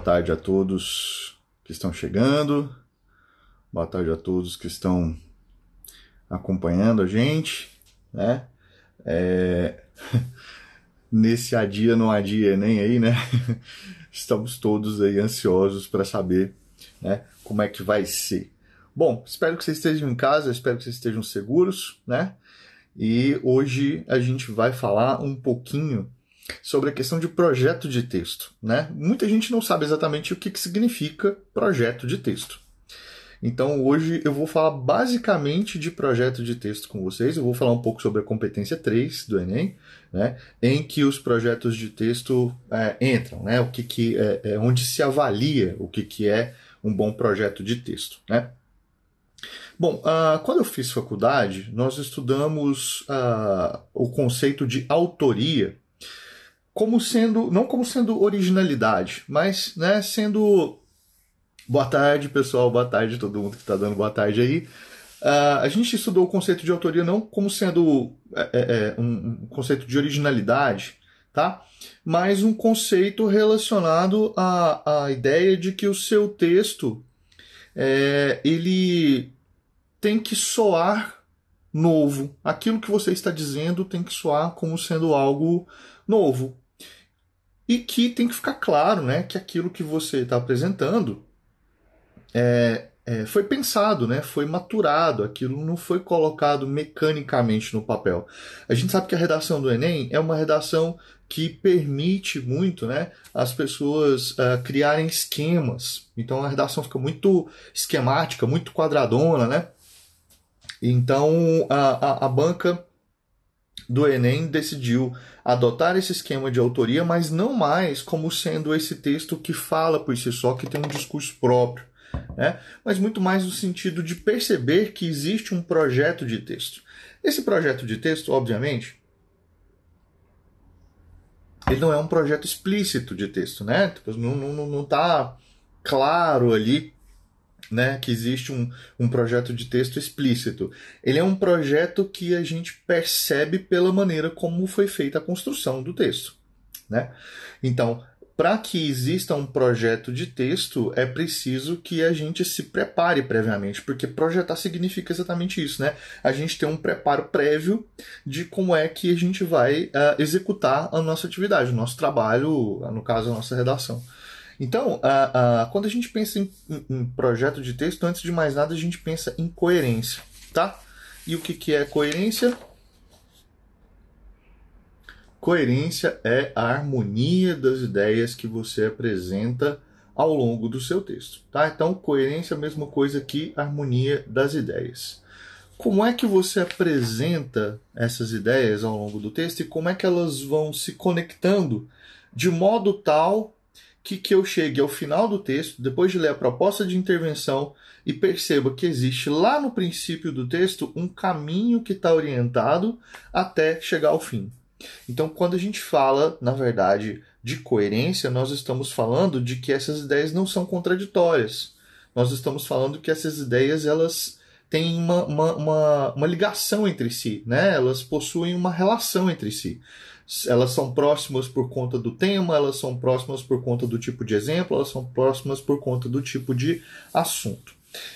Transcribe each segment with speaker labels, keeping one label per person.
Speaker 1: tarde a todos que estão chegando. Boa tarde a todos que estão acompanhando a gente, né? É... Nesse a dia não adia dia nem aí, né? Estamos todos aí ansiosos para saber, né? Como é que vai ser. Bom, espero que vocês estejam em casa, espero que vocês estejam seguros, né? E hoje a gente vai falar um pouquinho sobre a questão de projeto de texto. Né? Muita gente não sabe exatamente o que, que significa projeto de texto. Então hoje eu vou falar basicamente de projeto de texto com vocês. Eu vou falar um pouco sobre a competência 3 do Enem, né, em que os projetos de texto é, entram, né, o que, que é, é, onde se avalia o que, que é um bom projeto de texto. Né. Bom, uh, quando eu fiz faculdade, nós estudamos uh, o conceito de autoria como sendo, não como sendo originalidade, mas né, sendo. Boa tarde, pessoal, boa tarde todo mundo que está dando boa tarde aí. Uh, a gente estudou o conceito de autoria não como sendo é, é, é, um, um conceito de originalidade, tá? mas um conceito relacionado à, à ideia de que o seu texto é, ele tem que soar novo. Aquilo que você está dizendo tem que soar como sendo algo novo e que tem que ficar claro né, que aquilo que você está apresentando é, é, foi pensado, né, foi maturado, aquilo não foi colocado mecanicamente no papel. A gente sabe que a redação do Enem é uma redação que permite muito né, as pessoas uh, criarem esquemas. Então a redação fica muito esquemática, muito quadradona, né? Então a, a, a banca do Enem decidiu adotar esse esquema de autoria, mas não mais como sendo esse texto que fala por si só, que tem um discurso próprio, né? mas muito mais no sentido de perceber que existe um projeto de texto. Esse projeto de texto, obviamente, ele não é um projeto explícito de texto, né? Não tipo, está não, não tá claro ali né, que existe um, um projeto de texto explícito. Ele é um projeto que a gente percebe pela maneira como foi feita a construção do texto. Né? Então, para que exista um projeto de texto, é preciso que a gente se prepare previamente, porque projetar significa exatamente isso, né? A gente tem um preparo prévio de como é que a gente vai uh, executar a nossa atividade, o nosso trabalho, no caso, a nossa redação. Então, quando a gente pensa em, em, em, projeto de texto, antes de mais nada, a gente pensa em coerência, tá? E o que, que é coerência? Coerência é a harmonia das ideias que você apresenta ao longo do seu texto, tá? Então, coerência é a mesma coisa que harmonia das ideias. Como é que você apresenta essas ideias ao longo do texto e como é que elas vão se conectando de modo tal que, que eu chegue ao final do texto, depois de ler a proposta de intervenção, e perceba que existe lá no princípio do texto um caminho que está orientado até chegar ao fim. Então, quando a gente fala, na verdade, de coerência, nós estamos falando de que essas ideias não são contraditórias. Nós estamos falando que essas ideias elas têm uma, uma, uma, uma ligação entre si, né? elas possuem uma relação entre si elas são próximas por conta do tema, elas são próximas por conta do tipo de exemplo, elas são próximas por conta do tipo de assunto.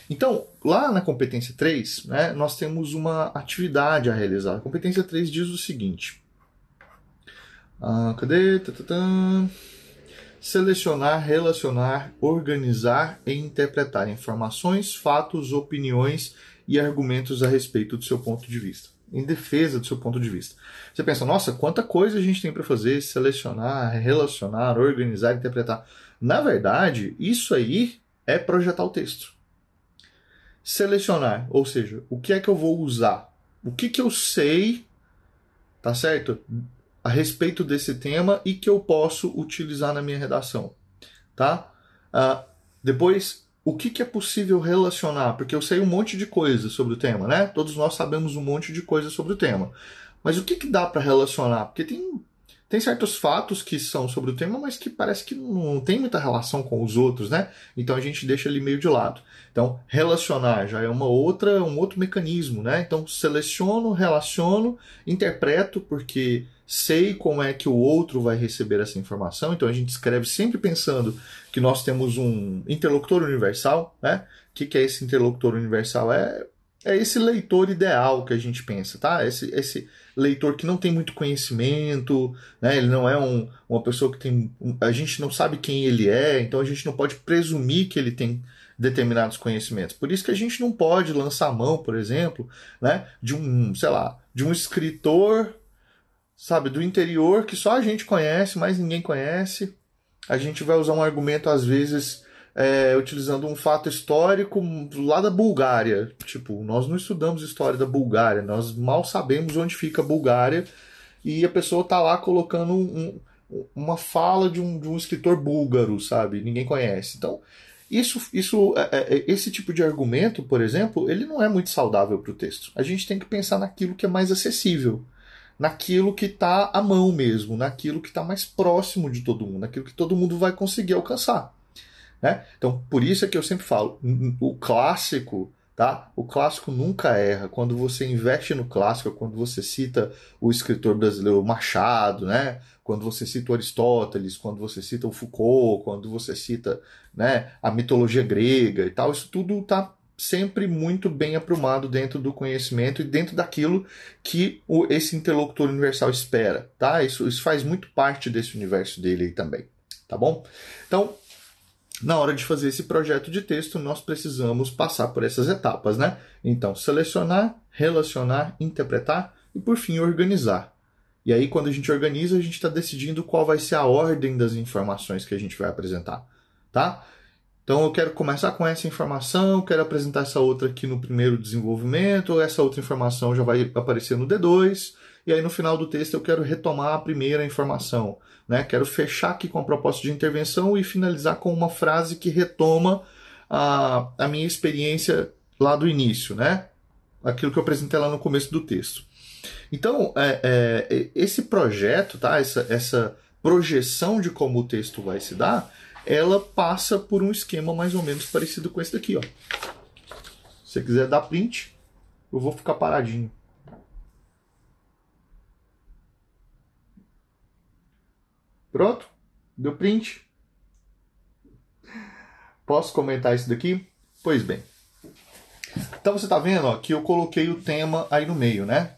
Speaker 1: Então, lá na competência 3, né, nós temos uma atividade a realizar. A competência 3 diz o seguinte. Ah, cadê? Tantantã selecionar, relacionar, organizar e interpretar informações, fatos, opiniões e argumentos a respeito do seu ponto de vista, em defesa do seu ponto de vista. Você pensa, nossa, quanta coisa a gente tem para fazer, selecionar, relacionar, organizar, interpretar. Na verdade, isso aí é projetar o texto. Selecionar, ou seja, o que é que eu vou usar? O que que eu sei, tá certo? a respeito desse tema e que eu posso utilizar na minha redação, tá? Uh, depois, o que, que é possível relacionar? Porque eu sei um monte de coisa sobre o tema, né? Todos nós sabemos um monte de coisa sobre o tema. Mas o que, que dá para relacionar? Porque tem tem certos fatos que são sobre o tema, mas que parece que não tem muita relação com os outros, né? Então a gente deixa ele meio de lado. Então, relacionar já é uma outra, um outro mecanismo, né? Então, seleciono, relaciono, interpreto, porque sei como é que o outro vai receber essa informação, então a gente escreve sempre pensando que nós temos um interlocutor universal, né? O que, que é esse interlocutor universal? É é esse leitor ideal que a gente pensa, tá? Esse, esse leitor que não tem muito conhecimento, né? Ele não é um, uma pessoa que tem. Um, a gente não sabe quem ele é, então a gente não pode presumir que ele tem determinados conhecimentos. Por isso que a gente não pode lançar mão, por exemplo, né? De um, sei lá, de um escritor, sabe, do interior que só a gente conhece, mas ninguém conhece. A gente vai usar um argumento às vezes é, utilizando um fato histórico lá da Bulgária. Tipo, nós não estudamos história da Bulgária, nós mal sabemos onde fica a Bulgária e a pessoa tá lá colocando um, uma fala de um, de um escritor búlgaro, sabe? Ninguém conhece. Então, isso, isso, é, é, é, esse tipo de argumento, por exemplo, ele não é muito saudável para o texto. A gente tem que pensar naquilo que é mais acessível, naquilo que está à mão mesmo, naquilo que está mais próximo de todo mundo, naquilo que todo mundo vai conseguir alcançar. Né? Então, por isso é que eu sempre falo, o clássico, tá? O clássico nunca erra. Quando você investe no clássico, quando você cita o escritor brasileiro Machado, né? Quando você cita o Aristóteles, quando você cita o Foucault, quando você cita, né, a mitologia grega e tal, isso tudo tá sempre muito bem aprumado dentro do conhecimento e dentro daquilo que o, esse interlocutor universal espera, tá? Isso, isso faz muito parte desse universo dele aí também, tá bom? Então, na hora de fazer esse projeto de texto, nós precisamos passar por essas etapas, né? Então, selecionar, relacionar, interpretar e, por fim, organizar. E aí, quando a gente organiza, a gente está decidindo qual vai ser a ordem das informações que a gente vai apresentar, tá? Então, eu quero começar com essa informação, quero apresentar essa outra aqui no primeiro desenvolvimento, essa outra informação já vai aparecer no D2, e aí no final do texto eu quero retomar a primeira informação. Né? Quero fechar aqui com a proposta de intervenção e finalizar com uma frase que retoma a, a minha experiência lá do início, né? aquilo que eu apresentei lá no começo do texto. Então, é, é, é esse projeto, tá? essa, essa projeção de como o texto vai se dar, ela passa por um esquema mais ou menos parecido com esse daqui. Ó. Se você quiser dar print, eu vou ficar paradinho. Pronto? Deu print? Posso comentar isso daqui? Pois bem. Então você está vendo ó, que eu coloquei o tema aí no meio, né?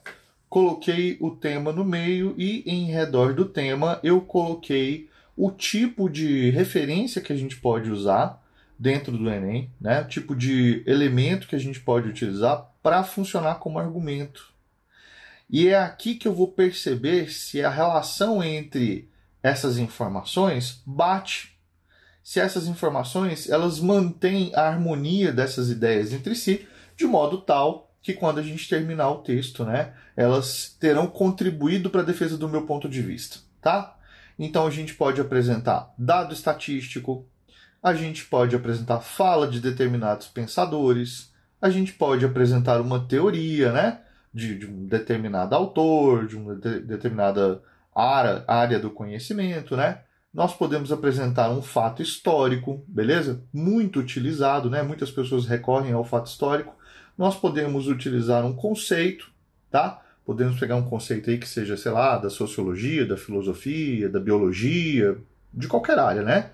Speaker 1: Coloquei o tema no meio e em redor do tema eu coloquei o tipo de referência que a gente pode usar dentro do Enem, né? O tipo de elemento que a gente pode utilizar para funcionar como argumento. E é aqui que eu vou perceber se a relação entre essas informações bate. Se essas informações elas mantêm a harmonia dessas ideias entre si, de modo tal que quando a gente terminar o texto, né, elas terão contribuído para a defesa do meu ponto de vista, tá? Então a gente pode apresentar dado estatístico, a gente pode apresentar fala de determinados pensadores, a gente pode apresentar uma teoria, né, de, de um determinado autor, de uma de, determinada área, área do conhecimento, né? Nós podemos apresentar um fato histórico, beleza? Muito utilizado, né? Muitas pessoas recorrem ao fato histórico. Nós podemos utilizar um conceito, tá? Podemos pegar um conceito aí que seja, sei lá, da sociologia, da filosofia, da biologia, de qualquer área, né?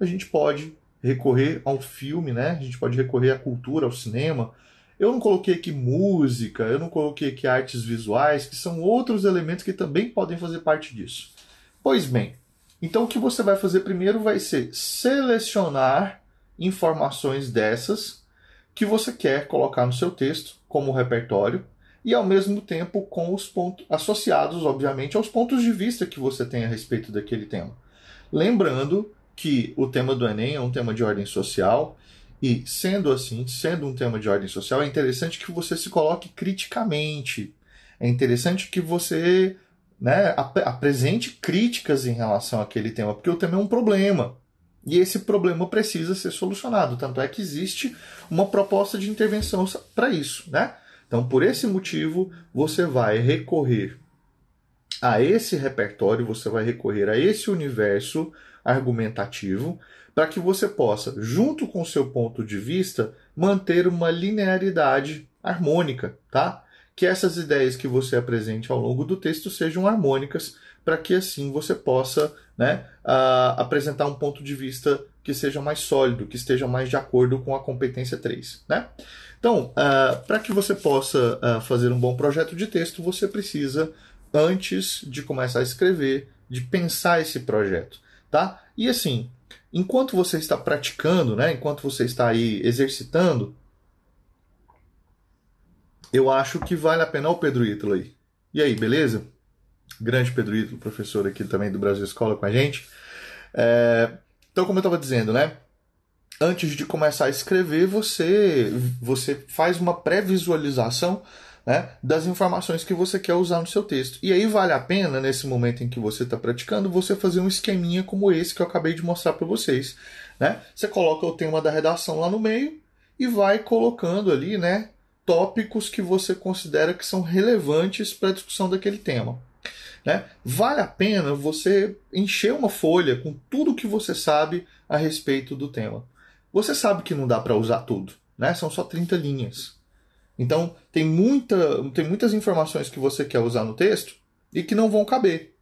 Speaker 1: A gente pode recorrer ao filme, né? A gente pode recorrer à cultura, ao cinema, eu não coloquei aqui música, eu não coloquei aqui artes visuais, que são outros elementos que também podem fazer parte disso. Pois bem, então o que você vai fazer primeiro vai ser selecionar informações dessas que você quer colocar no seu texto como repertório e ao mesmo tempo com os pontos associados, obviamente, aos pontos de vista que você tem a respeito daquele tema. Lembrando que o tema do Enem é um tema de ordem social e sendo assim, sendo um tema de ordem social, é interessante que você se coloque criticamente. É interessante que você né, ap apresente críticas em relação àquele tema, porque o tema é um problema. E esse problema precisa ser solucionado. Tanto é que existe uma proposta de intervenção para isso. Né? Então, por esse motivo, você vai recorrer a esse repertório, você vai recorrer a esse universo argumentativo para que você possa, junto com seu ponto de vista, manter uma linearidade harmônica, tá? Que essas ideias que você apresente ao longo do texto sejam harmônicas, para que assim você possa né, uh, apresentar um ponto de vista que seja mais sólido, que esteja mais de acordo com a competência 3. Né? Então, uh, para que você possa uh, fazer um bom projeto de texto, você precisa, antes de começar a escrever, de pensar esse projeto. Tá? E assim, enquanto você está praticando, né, enquanto você está aí exercitando, eu acho que vale a pena o Pedro Ítalo aí. E aí, beleza? Grande Pedro Ítalo, professor aqui também do Brasil Escola com a gente. É... Então, como eu estava dizendo, né? Antes de começar a escrever, você, você faz uma pré-visualização né, das informações que você quer usar no seu texto. E aí vale a pena, nesse momento em que você está praticando, você fazer um esqueminha como esse que eu acabei de mostrar para vocês. Né? Você coloca o tema da redação lá no meio e vai colocando ali né, tópicos que você considera que são relevantes para a discussão daquele tema. Né? Vale a pena você encher uma folha com tudo que você sabe a respeito do tema. Você sabe que não dá para usar tudo, né? São só 30 linhas. Então, tem, muita, tem muitas informações que você quer usar no texto e que não vão caber.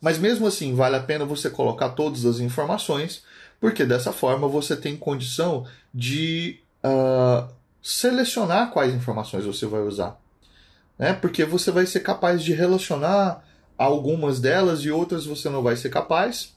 Speaker 1: Mas mesmo assim, vale a pena você colocar todas as informações, porque dessa forma você tem condição de uh, selecionar quais informações você vai usar. Né? Porque você vai ser capaz de relacionar algumas delas e outras você não vai ser capaz.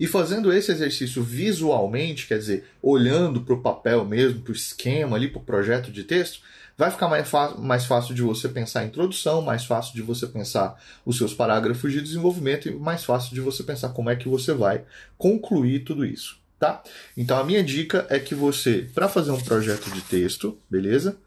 Speaker 1: E fazendo esse exercício visualmente, quer dizer, olhando para o papel mesmo, para o esquema ali, para o projeto de texto, vai ficar mais, mais fácil de você pensar a introdução, mais fácil de você pensar os seus parágrafos de desenvolvimento e mais fácil de você pensar como é que você vai concluir tudo isso, tá? Então a minha dica é que você, para fazer um projeto de texto, beleza?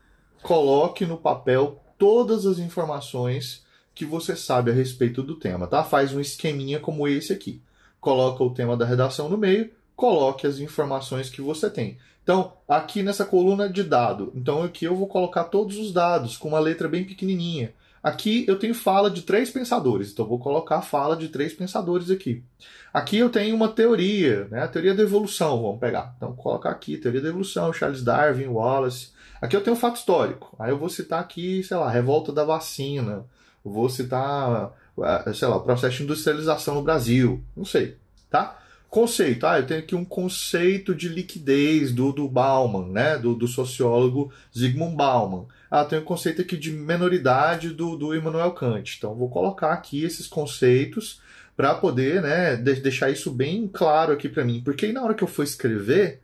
Speaker 1: Coloque no papel todas as informações que você sabe a respeito do tema, tá? Faz um esqueminha como esse aqui coloca o tema da redação no meio, coloque as informações que você tem. Então, aqui nessa coluna de dado, então aqui eu vou colocar todos os dados com uma letra bem pequenininha. Aqui eu tenho fala de três pensadores, então vou colocar a fala de três pensadores aqui. Aqui eu tenho uma teoria, né? a teoria da evolução, vamos pegar. Então vou colocar aqui, teoria da evolução, Charles Darwin, Wallace. Aqui eu tenho um fato histórico, aí eu vou citar aqui, sei lá, revolta da vacina, vou citar sei lá, o processo de industrialização no Brasil, não sei, tá? Conceito, ah, eu tenho aqui um conceito de liquidez do, do Bauman, né, do, do sociólogo Zygmunt Bauman. Ah, tenho um conceito aqui de menoridade do, do Immanuel Kant. Então, vou colocar aqui esses conceitos para poder, né, de, deixar isso bem claro aqui para mim. Porque aí, na hora que eu for escrever,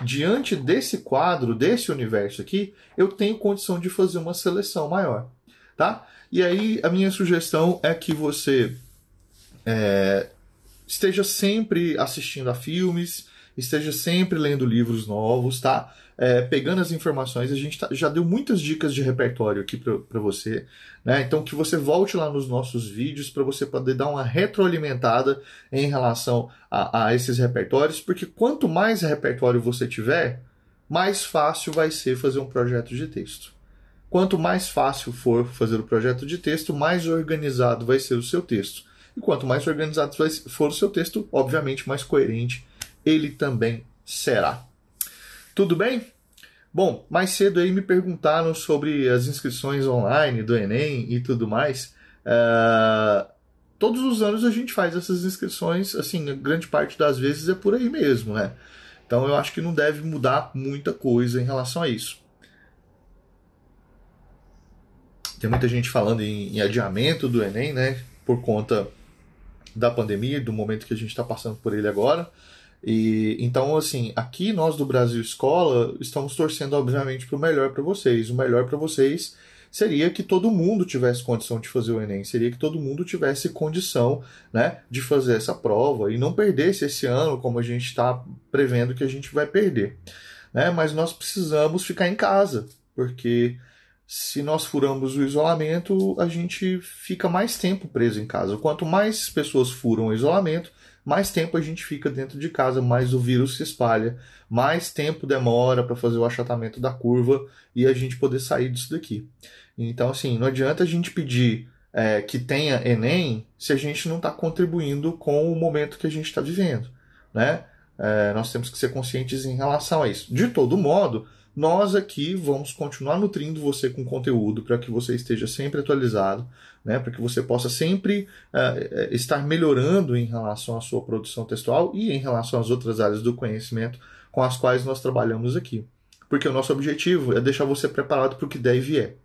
Speaker 1: diante desse quadro, desse universo aqui, eu tenho condição de fazer uma seleção maior tá? E aí a minha sugestão é que você é, esteja sempre assistindo a filmes, esteja sempre lendo livros novos, tá? É, pegando as informações, a gente tá, já deu muitas dicas de repertório aqui para você, né? Então que você volte lá nos nossos vídeos para você poder dar uma retroalimentada em relação a, a esses repertórios, porque quanto mais repertório você tiver, mais fácil vai ser fazer um projeto de texto. Quanto mais fácil for fazer o projeto de texto, mais organizado vai ser o seu texto. E quanto mais organizado for o seu texto, obviamente mais coerente ele também será. Tudo bem? Bom, mais cedo aí me perguntaram sobre as inscrições online do Enem e tudo mais. Uh, todos os anos a gente faz essas inscrições, assim, grande parte das vezes é por aí mesmo, né? Então eu acho que não deve mudar muita coisa em relação a isso. Tem muita gente falando em, em adiamento do Enem, né? Por conta da pandemia, do momento que a gente está passando por ele agora. E então, assim, aqui nós do Brasil Escola estamos torcendo, obviamente, para o melhor para vocês. O melhor para vocês seria que todo mundo tivesse condição de fazer o Enem, seria que todo mundo tivesse condição né, de fazer essa prova e não perdesse esse ano, como a gente está prevendo que a gente vai perder. Né? Mas nós precisamos ficar em casa, porque se nós furamos o isolamento, a gente fica mais tempo preso em casa. Quanto mais pessoas furam o isolamento, mais tempo a gente fica dentro de casa, mais o vírus se espalha, mais tempo demora para fazer o achatamento da curva e a gente poder sair disso daqui. Então, assim, não adianta a gente pedir é, que tenha Enem se a gente não está contribuindo com o momento que a gente está vivendo, né? É, nós temos que ser conscientes em relação a isso. De todo modo, nós aqui vamos continuar nutrindo você com conteúdo para que você esteja sempre atualizado, né, para que você possa sempre uh, estar melhorando em relação à sua produção textual e em relação às outras áreas do conhecimento com as quais nós trabalhamos aqui. Porque o nosso objetivo é deixar você preparado para o que der e vier,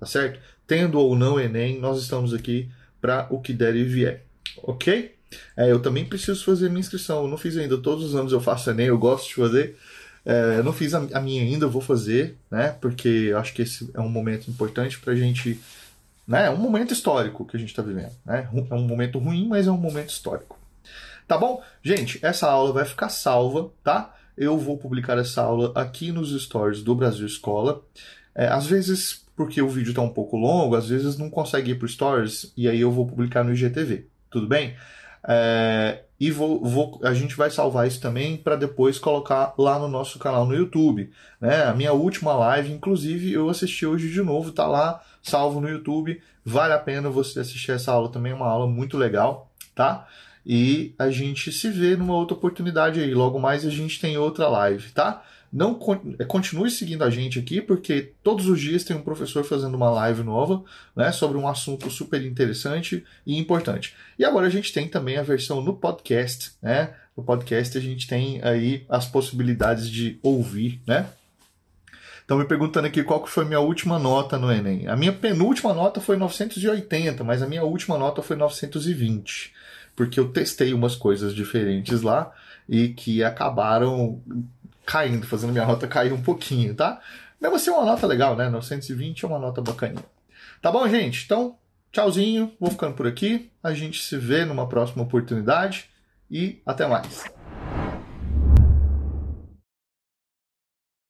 Speaker 1: tá certo? Tendo ou não Enem, nós estamos aqui para o que der e vier, ok? É, eu também preciso fazer minha inscrição, eu não fiz ainda, todos os anos eu faço Enem, eu gosto de fazer. É, não fiz a, a, minha ainda, eu vou fazer, né? Porque eu acho que esse é um momento importante para a gente. Né? É um momento histórico que a gente está vivendo. Né? É um momento ruim, mas é um momento histórico. Tá bom? Gente, essa aula vai ficar salva, tá? Eu vou publicar essa aula aqui nos stories do Brasil Escola. É, às vezes, porque o vídeo está um pouco longo, às vezes não consegue ir para stories, e aí eu vou publicar no IGTV. Tudo bem? É, e vou, vou, a gente vai salvar isso também para depois colocar lá no nosso canal no YouTube. Né? A minha última live, inclusive, eu assisti hoje de novo, tá lá, salvo no YouTube. Vale a pena você assistir essa aula também, é uma aula muito legal, tá? E a gente se vê numa outra oportunidade aí. Logo mais a gente tem outra live, tá? Não é, continue seguindo a gente aqui, porque todos os dias tem um professor fazendo uma live nova, né, sobre um assunto super interessante e importante. E agora a gente tem também a versão no podcast, né? No podcast a gente tem aí as possibilidades de ouvir, né? Estão me perguntando aqui qual que foi minha última nota no Enem. A minha penúltima nota foi 980, mas a minha última nota foi 920, porque eu testei umas coisas diferentes lá e que acabaram caindo, fazendo minha rota cair um pouquinho, tá? Mesmo assim, é uma nota legal, né? 920 é uma nota bacaninha. Tá bom, gente? Então, tchauzinho, vou ficando por aqui. A gente se vê numa próxima oportunidade e até mais.